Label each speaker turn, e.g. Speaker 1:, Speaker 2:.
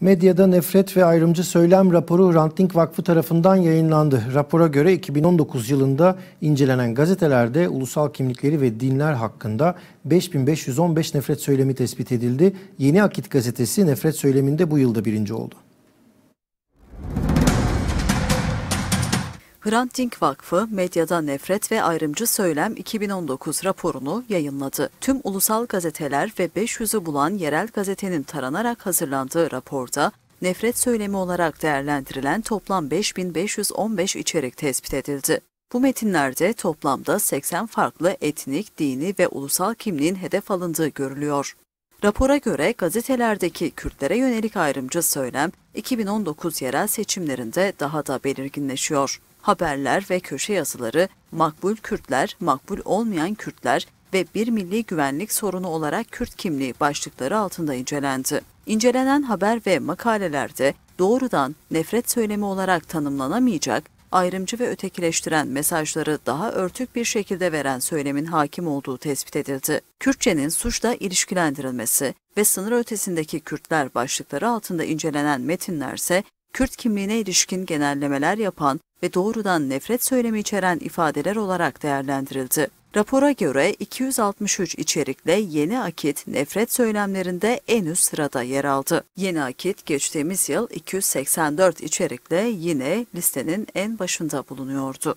Speaker 1: Medyada nefret ve ayrımcı söylem raporu Ranting Vakfı tarafından yayınlandı. Rapora göre 2019 yılında incelenen gazetelerde ulusal kimlikleri ve dinler hakkında 5515 nefret söylemi tespit edildi. Yeni Akit gazetesi nefret söyleminde bu yılda birinci oldu.
Speaker 2: Hrant Dink Vakfı Medyada Nefret ve Ayrımcı Söylem 2019 raporunu yayınladı. Tüm ulusal gazeteler ve 500'ü bulan yerel gazetenin taranarak hazırlandığı raporda nefret söylemi olarak değerlendirilen toplam 5515 içerik tespit edildi. Bu metinlerde toplamda 80 farklı etnik, dini ve ulusal kimliğin hedef alındığı görülüyor. Rapora göre gazetelerdeki Kürtlere yönelik ayrımcı söylem 2019 yerel seçimlerinde daha da belirginleşiyor haberler ve köşe yazıları makbul Kürtler, makbul olmayan Kürtler ve bir milli güvenlik sorunu olarak Kürt kimliği başlıkları altında incelendi. İncelenen haber ve makalelerde doğrudan nefret söylemi olarak tanımlanamayacak, ayrımcı ve ötekileştiren mesajları daha örtük bir şekilde veren söylemin hakim olduğu tespit edildi. Kürtçenin suçla ilişkilendirilmesi ve sınır ötesindeki Kürtler başlıkları altında incelenen metinlerse Kürt kimliğine ilişkin genellemeler yapan ve doğrudan nefret söylemi içeren ifadeler olarak değerlendirildi. Rapora göre 263 içerikle Yeni Akit nefret söylemlerinde en üst sırada yer aldı. Yeni Akit geçtiğimiz yıl 284 içerikle yine listenin en başında bulunuyordu.